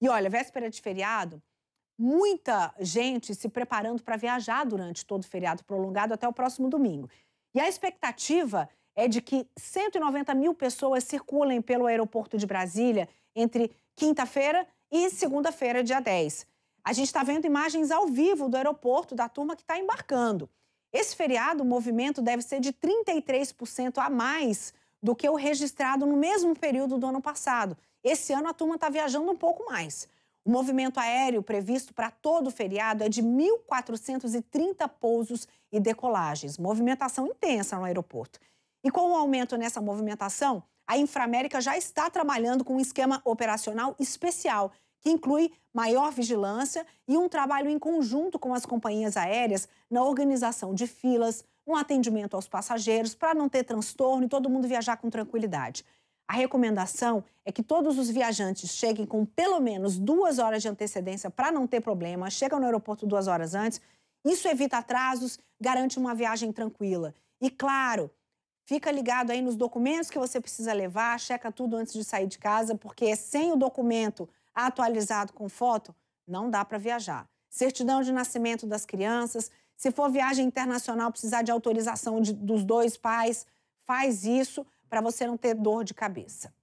E olha, véspera de feriado, muita gente se preparando para viajar durante todo o feriado prolongado até o próximo domingo. E a expectativa é de que 190 mil pessoas circulem pelo aeroporto de Brasília entre quinta-feira e segunda-feira, dia 10. A gente está vendo imagens ao vivo do aeroporto da turma que está embarcando. Esse feriado, o movimento deve ser de 33% a mais do que o registrado no mesmo período do ano passado. Esse ano a turma está viajando um pouco mais. O movimento aéreo previsto para todo o feriado é de 1.430 pousos e decolagens. Movimentação intensa no aeroporto. E com o aumento nessa movimentação, a Inframérica já está trabalhando com um esquema operacional especial, que inclui maior vigilância e um trabalho em conjunto com as companhias aéreas na organização de filas, um atendimento aos passageiros para não ter transtorno e todo mundo viajar com tranquilidade. A recomendação é que todos os viajantes cheguem com pelo menos duas horas de antecedência para não ter problema, chegam no aeroporto duas horas antes. Isso evita atrasos, garante uma viagem tranquila. E claro, fica ligado aí nos documentos que você precisa levar, checa tudo antes de sair de casa, porque sem o documento atualizado com foto, não dá para viajar. Certidão de nascimento das crianças, se for viagem internacional, precisar de autorização de, dos dois pais, faz isso para você não ter dor de cabeça.